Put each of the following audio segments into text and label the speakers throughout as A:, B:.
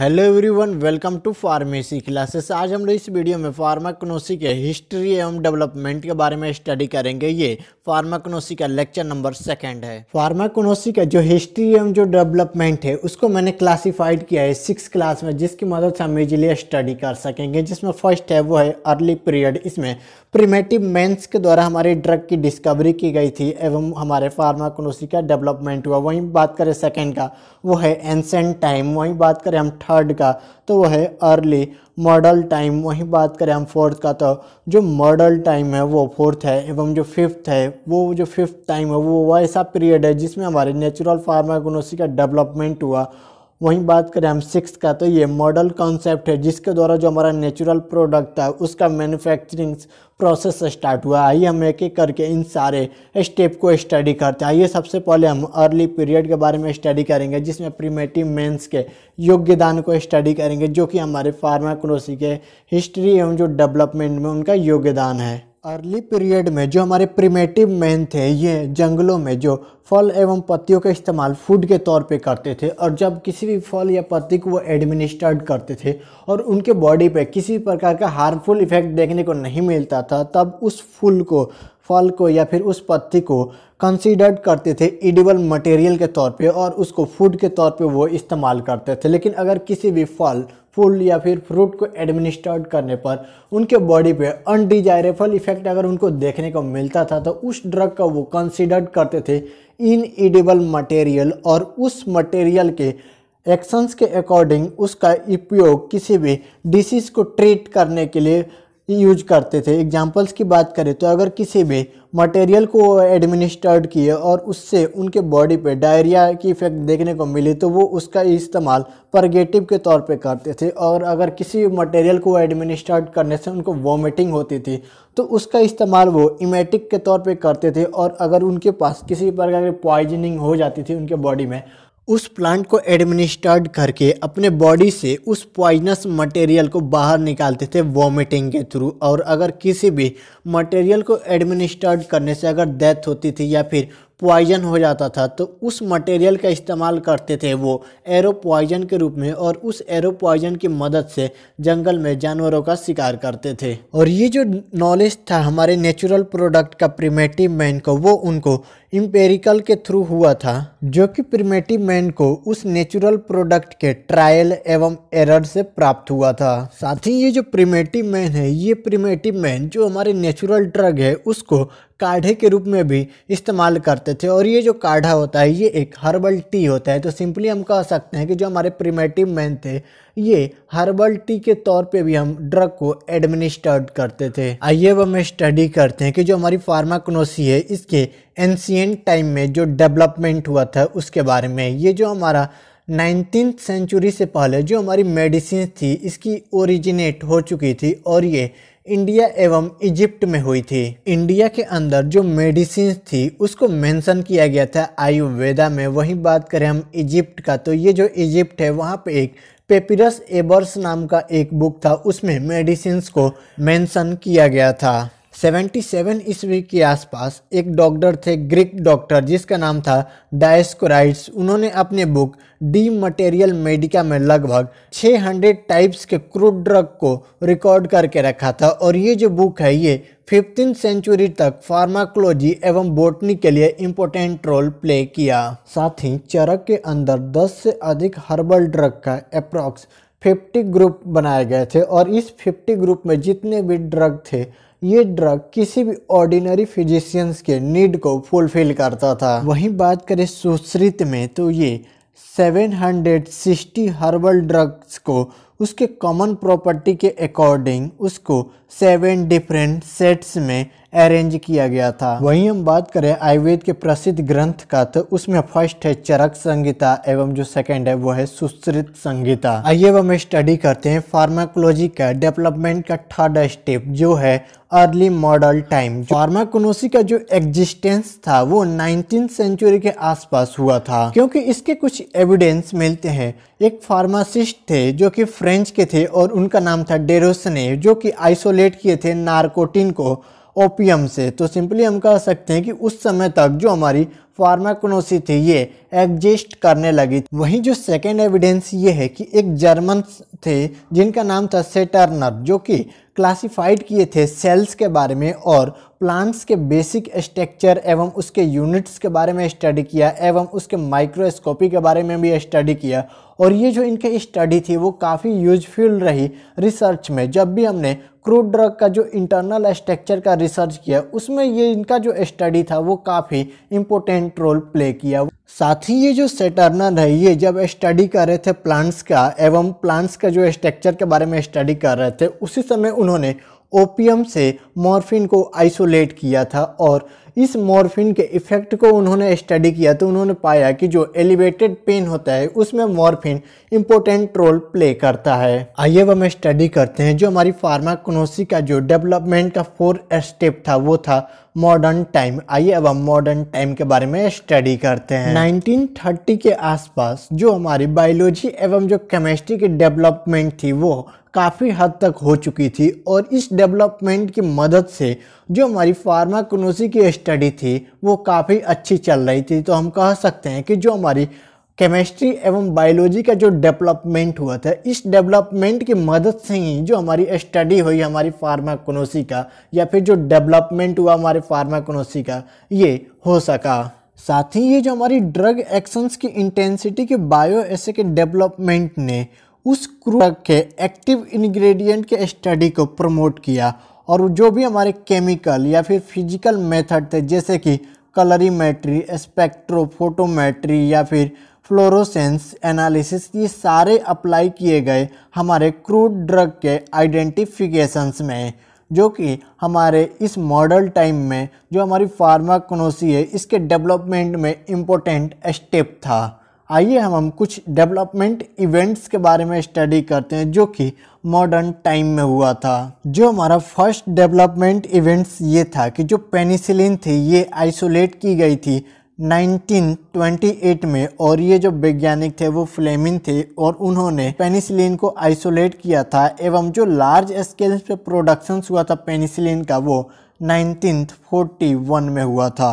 A: hello everyone welcome to pharmacy classes आज हम लोग इस वीडियो में फार्माकोनोसी के हिस्ट्री एवं डेवलपमेंट के बारे में स्टडी करेंगे ये फार्माकोनोसी का लेक्चर नंबर सेकंड है फार्माकोनोसी का जो हिस्ट्री एवं जो डेवलपमेंट है उसको मैंने क्लासिफाइड किया है सिक्स क्लास में जिसकी मदद से हम इजिली स्टडी कर सकेंगे जिसमें फर्स्ट है वो है अर्ली पीरियड इसमें प्रीमेटिव मेन्स के द्वारा हमारी ड्रग की डिस्कवरी की गई थी एवं हमारे फार्माकोनोसी का डेवलपमेंट हुआ वहीं बात करें सेकेंड का वो है एंसेंट टाइम वहीं बात करें हम थर्ड का तो वो है अर्ली मॉडल टाइम वहीं बात करें हम फोर्थ का तो जो मॉडल टाइम है वो फोर्थ है एवं जो फिफ्थ है वो जो फिफ्थ टाइम है वो वैसा पीरियड है जिसमें हमारे नेचुरल फार्माकोनोसी का डेवलपमेंट हुआ वहीं बात करें हम सिक्स का तो ये मॉडल कॉन्सेप्ट है जिसके द्वारा जो हमारा नेचुरल प्रोडक्ट है उसका मैन्युफैक्चरिंग प्रोसेस स्टार्ट हुआ आइए हम एक एक करके इन सारे स्टेप को स्टडी करते हैं आइए सबसे पहले हम अर्ली पीरियड के बारे में स्टडी करेंगे जिसमें प्रीमेटिव मेंस के योग्यदान को स्टडी करेंगे जो कि हमारे फार्माक्रोसी के हिस्ट्री एवं जो डेवलपमेंट में उनका योगदान है अर्ली पीरियड में जो हमारे प्रिमेटिव मैन थे ये जंगलों में जो फल एवं पत्तियों का इस्तेमाल फूड के तौर पे करते थे और जब किसी भी फल या पत्ती को वो एडमिनिस्टर्ड करते थे और उनके बॉडी पे किसी भी प्रकार का हार्मफुल इफेक्ट देखने को नहीं मिलता था तब उस फूल को फल को या फिर उस पत्ती को कंसीडर्ड करते थे इडिबल मटेरियल के तौर पे और उसको फूड के तौर पे वो इस्तेमाल करते थे लेकिन अगर किसी भी फल फूल या फिर फ्रूट को एडमिनिस्टर्ड करने पर उनके बॉडी पे अनडिजायरेबल इफेक्ट अगर उनको देखने को मिलता था तो उस ड्रग का वो कंसिडर करते थे इनईडिबल मटेरियल और उस मटेरियल के एक्शंस के अकॉर्डिंग उसका उपयोग किसी भी डिसीज़ को ट्रीट करने के लिए यूज करते थे एग्जाम्पल्स की बात करें तो अगर किसी भी मटेरियल को एडमिनिस्टर्ड किए और उससे उनके बॉडी पे डायरिया की इफ़ेक्ट देखने को मिली तो वो उसका इस्तेमाल परगेटिव के तौर पे करते थे और अगर किसी मटेरियल को एडमिनिस्टर्ड करने से उनको वॉमिटिंग होती थी तो उसका इस्तेमाल वो इमेटिक के तौर पर करते थे और अगर उनके पास किसी प्रकार की पॉइजनिंग हो जाती थी उनके बॉडी में उस प्लांट को एडमिनिस्टर्ड करके अपने बॉडी से उस पॉइजनस मटेरियल को बाहर निकालते थे वॉमिटिंग के थ्रू और अगर किसी भी मटेरियल को एडमिनिस्टर्ड करने से अगर डेथ होती थी या फिर पॉइजन हो जाता था तो उस मटेरियल का इस्तेमाल करते थे वो एरो पॉइजन के रूप में और उस एरो पॉइजन की मदद से जंगल में जानवरों का शिकार करते थे और ये जो नॉलेज था हमारे नेचुरल प्रोडक्ट का प्रीमेटिव मैन को वो उनको इम्पेरिकल के थ्रू हुआ था जो कि प्रीमेटिव मैन को उस नेचुरल प्रोडक्ट के ट्रायल एवं एरर से प्राप्त हुआ था साथ ही ये जो प्रीमेटिव मैन है ये प्रीमेटिव मैन जो हमारे नेचुरल ड्रग है उसको काढ़े के रूप में भी इस्तेमाल करते थे और ये जो काढ़ा होता है ये एक हर्बल टी होता है तो सिंपली हम कह सकते हैं कि जो हमारे प्रीमेटिव मैन थे ये हर्बल टी के तौर पे भी हम ड्रग को एडमिनिस्टर्ड करते थे आइए अब हम स्टडी करते हैं कि जो हमारी फार्माकोनोसी है इसके एंशियंट टाइम में जो डेवलपमेंट हुआ था उसके बारे में ये जो हमारा नाइनटीन सेंचुरी से पहले जो हमारी मेडिसिन थी इसकी ओरिजिनेट हो चुकी थी और ये इंडिया एवं इजिप्ट में हुई थी इंडिया के अंदर जो मेडिसिन थी उसको मेंशन किया गया था आयुर्वेदा में वहीं बात करें हम इजिप्ट का तो ये जो इजिप्ट है वहाँ पे एक पेपिरस एबर्स नाम का एक बुक था उसमें मेडिसिन को मेंशन किया गया था 77 ईस्वी के आसपास एक डॉक्टर थे ग्रीक डॉक्टर जिसका नाम था डायस्कोराइट्स उन्होंने अपने बुक डी मटेरियल मेडिका में लगभग 600 टाइप्स के क्रूड ड्रग को रिकॉर्ड करके रखा था और ये जो बुक है ये फिफ्टीन सेंचुरी तक फार्माकोलॉजी एवं बोटनी के लिए इम्पोर्टेंट रोल प्ले किया साथ ही चरक के अंदर 10 से अधिक हर्बल ड्रग का अप्रॉक्स 50 ग्रुप बनाए गए थे और इस 50 ग्रुप में जितने भी ड्रग थे ये ड्रग किसी भी ऑर्डिनरी फिजिशियंस के नीड को फुलफिल करता था वहीं बात करें सुश्रित में तो ये 760 हर्बल ड्रग्स को उसके कॉमन प्रॉपर्टी के अकॉर्डिंग उसको सेवन डिफरेंट सेट्स में अरेंज किया गया था वहीं हम बात करें आयुर्वेद के प्रसिद्ध ग्रंथ का तो उसमें फर्स्ट है चरक संगीता एवं जो सेकंड है वो है सुश्रित संगीता आइए हम स्टडी करते हैं फार्माकोलॉजी का डेवलपमेंट का थर्ड स्टेप जो है अर्ली मॉडल टाइम फार्माकोनोसी का जो एग्जिस्टेंस था वो नाइनटीन सेंचुरी के आसपास हुआ था क्योंकि इसके कुछ एविडेंस मिलते हैं एक फार्मासिस्ट थे जो कि फ्रेंच के थे और उनका नाम था डेरोसने जो कि आइसोलेट किए थे नारकोटिन को ओपियम से तो सिंपली हम कह सकते हैं कि उस समय तक जो हमारी फार्माकोनोसी थी ये एग्जिस्ट करने लगी वहीं जो सेकेंड एविडेंस ये है कि एक जर्मन थे जिनका नाम था सेटर्नर जो कि क्लासिफाइड किए थे सेल्स के बारे में और प्लांट्स के बेसिक स्ट्रक्चर एवं उसके यूनिट्स के बारे में स्टडी किया एवं उसके माइक्रोस्कोपी के बारे में भी स्टडी किया और ये जो इनकी स्टडी थी वो काफ़ी यूजफुल रही रिसर्च में जब भी हमने क्रूड ड्रग का जो इंटरनल स्ट्रक्चर का रिसर्च किया उसमें ये इनका जो स्टडी था वो काफ़ी इम्पोर्टेंट इम्पोर्टेंट रोल प्ले किया साथ ही ये जो सेटर्नल है ये जब स्टडी कर रहे थे प्लांट्स का एवं प्लांट्स का जो स्ट्रक्चर के बारे में स्टडी कर रहे थे उसी समय उन्होंने ओपियम से मॉर्फिन को आइसोलेट किया था और इस मॉर्फिन के इफ़ेक्ट को उन्होंने स्टडी किया तो उन्होंने पाया कि जो एलिवेटेड पेन होता है उसमें मॉर्फिन इम्पोर्टेंट रोल प्ले करता है आइए अब हम स्टडी करते हैं जो हमारी फार्माकोनोसी का जो डेवलपमेंट का फोर स्टेप था वो था मॉडर्न टाइम आइए अब हम मॉडर्न टाइम के बारे में स्टडी करते हैं 1930 के आसपास जो हमारी बायोलॉजी एवं जो केमिस्ट्री की डेवलपमेंट थी वो काफ़ी हद तक हो चुकी थी और इस डेवलपमेंट की मदद से जो हमारी फार्माकोनोसी की स्टडी थी वो काफ़ी अच्छी चल रही थी तो हम कह सकते हैं कि जो हमारी केमिस्ट्री एवं बायोलॉजी का जो डेवलपमेंट हुआ था इस डेवलपमेंट की मदद से ही जो हमारी स्टडी हुई हमारी फार्माकोनोसी का या फिर जो डेवलपमेंट हुआ हमारे फार्माकोनोसी का ये हो सका साथ ही ये जो हमारी ड्रग एक्शंस की इंटेंसिटी के बायो ऐसे के डेवलपमेंट ने उस क्रूड के एक्टिव इंग्रेडिएंट के स्टडी को प्रमोट किया और जो भी हमारे केमिकल या फिर फिजिकल मेथड थे जैसे कि कलरीमेट्री स्पेक्ट्रोफोटोमेट्री या फिर फ्लोरोसेंस एनालिसिस ये सारे अप्लाई किए गए हमारे क्रूड ड्रग के आइडेंटिफिकेशंस में जो कि हमारे इस मॉडल टाइम में जो हमारी फार्माकोनोसी है इसके डेवलपमेंट में इम्पोर्टेंट स्टेप था आइए हम हम कुछ डेवलपमेंट इवेंट्स के बारे में स्टडी करते हैं जो कि मॉडर्न टाइम में हुआ था जो हमारा फर्स्ट डेवलपमेंट इवेंट्स ये था कि जो पेनिसिलिन थी ये आइसोलेट की गई थी 1928 में और ये जो वैज्ञानिक थे वो फ्लेमिन थे और उन्होंने पेनिसिलिन को आइसोलेट किया था एवं जो लार्ज स्केल पे प्रोडक्शन हुआ था पेनिसिलिन का वो 1941 में हुआ था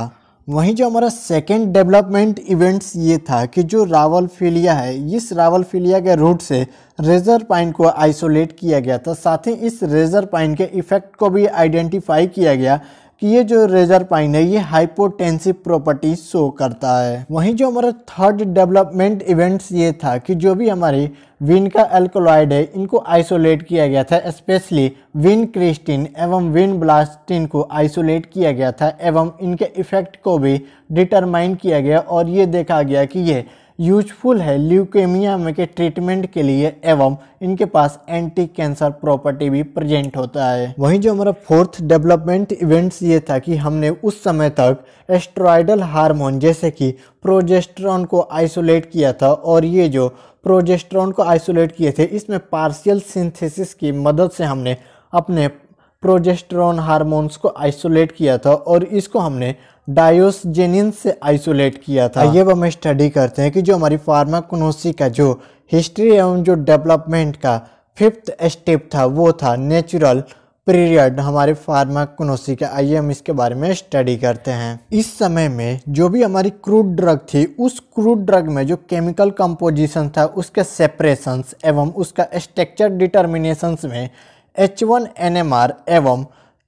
A: वहीं जो हमारा सेकेंड डेवलपमेंट इवेंट्स ये था कि जो रावल फिलिया है इस रावल फिलिया के रूट से रेजर पाइन को आइसोलेट किया गया था साथ ही इस रेजर पाइन के इफेक्ट को भी आइडेंटिफाई किया गया कि ये जो रेजर पाइन है ये हाइपोटेंसिव प्रॉपर्टी शो करता है वहीं जो हमारा थर्ड डेवलपमेंट इवेंट्स ये था कि जो भी हमारी विन का एल्कोलाइड है इनको आइसोलेट किया गया था स्पेशली विन क्रिस्टिन एवं विन ब्लास्टिन को आइसोलेट किया गया था एवं इनके इफेक्ट को भी डिटरमाइन किया गया और ये देखा गया कि ये यूजफुल है ल्यूकेमिया में के ट्रीटमेंट के लिए एवं इनके पास एंटी कैंसर प्रॉपर्टी भी प्रेजेंट होता है वहीं जो हमारा फोर्थ डेवलपमेंट इवेंट्स ये था कि हमने उस समय तक एस्ट्रॉयडल हार्मोन जैसे कि प्रोजेस्ट्रॉन को आइसोलेट किया था और ये जो प्रोजेस्ट्रॉन को आइसोलेट किए थे इसमें पार्शियल सिंथेसिस की मदद से हमने अपने प्रोजेस्ट्रॉन हार्मोन्स को आइसोलेट किया था और इसको हमने डायोसजेनिन से आइसोलेट किया था ये हम स्टडी करते हैं कि जो हमारी फार्माकोनोसी का जो हिस्ट्री एवं जो डेवलपमेंट का फिफ्थ स्टेप था वो था नेचुरल पीरियड हमारे फार्माकोनोसी का आइए हम इसके बारे में स्टडी करते हैं इस समय में जो भी हमारी क्रूड ड्रग थी उस क्रूड ड्रग में जो केमिकल कंपोजिशन था उसके सेपरेशंस एवं उसका स्ट्रक्चर डिटर्मिनेशंस में H one N M R एवं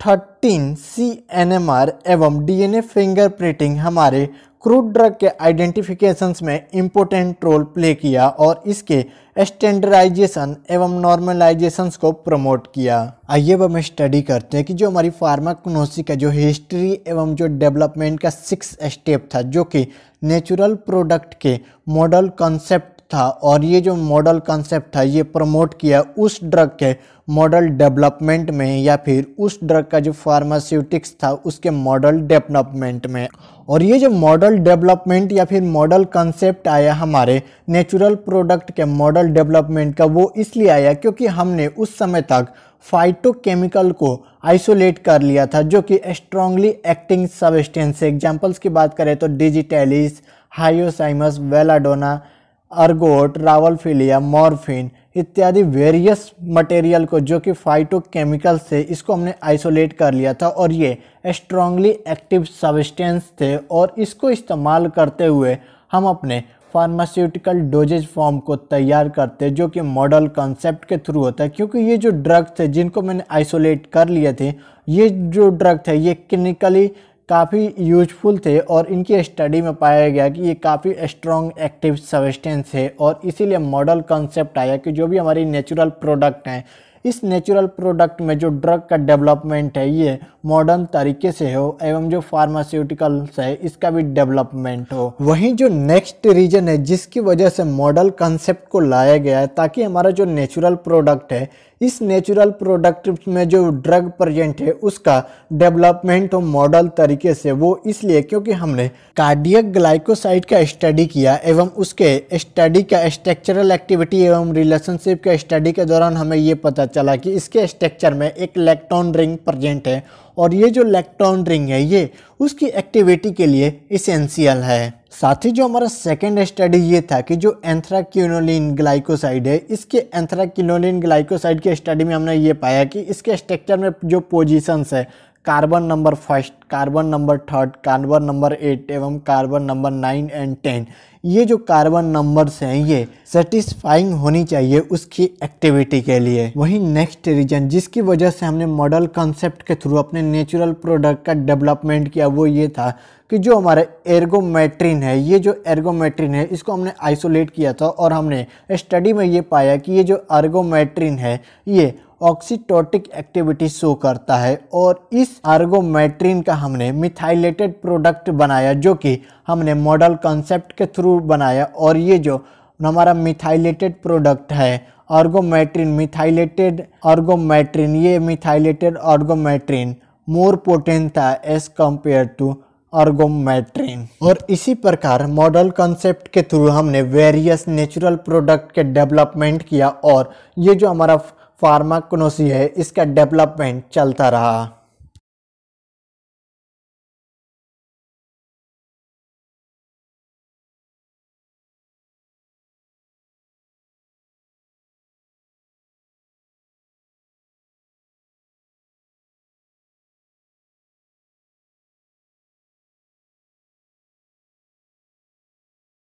A: thirteen C N M R एवं D N A fingerprinting हमारे क्रूड ड्रग के आइडेंटिफिकेशन में इम्पोर्टेंट रोल प्ले किया और इसके स्टैंडर्डाइजेशन एवं नॉर्मलाइजेशन को प्रमोट किया आइए अब हम स्टडी करते हैं कि जो हमारी फार्माकोनोसी का जो हिस्ट्री एवं जो डेवलपमेंट का सिक्स स्टेप था जो कि नेचुरल प्रोडक्ट के मॉडल कॉन्सेप्ट था और ये जो मॉडल कॉन्सेप्ट था ये प्रमोट किया उस ड्रग के मॉडल डेवलपमेंट में या फिर उस ड्रग का जो फार्मास्यूटिक्स था उसके मॉडल डेवलपमेंट में और ये जो मॉडल डेवलपमेंट या फिर मॉडल कंसेप्ट आया हमारे नेचुरल प्रोडक्ट के मॉडल डेवलपमेंट का वो इसलिए आया क्योंकि हमने उस समय तक फाइटोकेमिकल को आइसोलेट कर लिया था जो कि स्ट्रॉन्गली एक्टिंग सबस्टेंस एग्जाम्पल्स की बात करें तो digitalis hyoscyamus belladonna ergot rauwolfia morphine इत्यादि वेरियस मटेरियल को जो कि फाइटोकेमिकल से इसको हमने आइसोलेट कर लिया था और ये स्ट्रांगली एक्टिव सबस्टेंस थे और इसको इस्तेमाल करते हुए हम अपने फार्मास्यूटिकल डोजेज फॉर्म को तैयार करते जो कि मॉडल कॉन्सेप्ट के थ्रू होता है क्योंकि ये जो ड्रग थे जिनको मैंने आइसोलेट कर लिए थे ये जो ड्रग थे ये क्लिनिकली काफ़ी यूजफुल थे और इनकी स्टडी में पाया गया कि ये काफ़ी स्ट्रॉन्ग एक्टिव सबस्टेंस है और इसीलिए मॉडल कॉन्सेप्ट आया कि जो भी हमारी नेचुरल प्रोडक्ट हैं इस नेचुरल प्रोडक्ट में जो ड्रग का डेवलपमेंट है ये मॉडर्न तरीके से हो एवं जो फार्मास्यूटिकल्स है इसका भी डेवलपमेंट हो वहीं जो नेक्स्ट रीजन है जिसकी वजह से मॉडल कंसेप्ट को लाया गया है ताकि हमारा जो नेचुरल प्रोडक्ट है इस नेचुरल प्रोडक्ट में जो ड्रग प्रेजेंट है उसका डेवलपमेंट हो मॉडल तरीके से वो इसलिए क्योंकि हमने कार्डियक ग्लाइकोसाइड का स्टडी किया एवं उसके स्टडी का स्ट्रक्चरल एक्टिविटी एवं रिलेशनशिप के स्टडी के दौरान हमें ये पता चला कि इसके स्ट्रक्चर में एक इलेक्ट्रॉन रिंग प्रजेंट है और ये जो इलेक्ट्रॉन रिंग है ये उसकी एक्टिविटी के लिए इसेंशियल है साथ ही जो हमारा सेकेंड स्टडी ये था कि जो एंथ्राक्यूनोलिन ग्लाइकोसाइड है इसके एंथ्राक्यूनोलिन ग्लाइकोसाइड के स्टडी में हमने ये पाया कि इसके स्ट्रक्चर में जो पोजिशंस है carbon number first carbon number third carbon number eight एवं carbon number nine and ten ये जो कार्बन नंबर्स हैं ये सेटिस्फाइंग होनी चाहिए उसकी एक्टिविटी के लिए वही नेक्स्ट रीजन जिसकी वजह से हमने मॉडल कॉन्सेप्ट के थ्रू अपने नेचुरल प्रोडक्ट का डेवलपमेंट किया वो ये था कि जो हमारा एर्गोमेट्रिन है ये जो एर्गोमेट्रिन है इसको हमने आइसोलेट किया था और हमने स्टडी में ये पाया कि ये जो आर्गोमेट्रिन है ये ऑक्सीटोटिक एक्टिविटी शो करता है और इस आर्गोमेट्रिन का हमने मिथाइलेटेड प्रोडक्ट बनाया जो कि हमने मॉडल कॉन्सेप्ट के थ्रू बनाया और ये जो हमारा मिथाइलेटेड प्रोडक्ट है आर्गोमेट्रिन मिथाइलेटेड आर्गोमेट्रिन ये मिथाइलेटेड आर्गोमेट्रिन मोर पोटेंट था एज कम्पेयर टू अर्गोमेट्रिन और इसी प्रकार मॉडल कॉन्सेप्ट के थ्रू हमने वेरियस नेचुरल प्रोडक्ट के डेवलपमेंट किया और ये जो हमारा फार्माकोनोसी है इसका डेवलपमेंट चलता रहा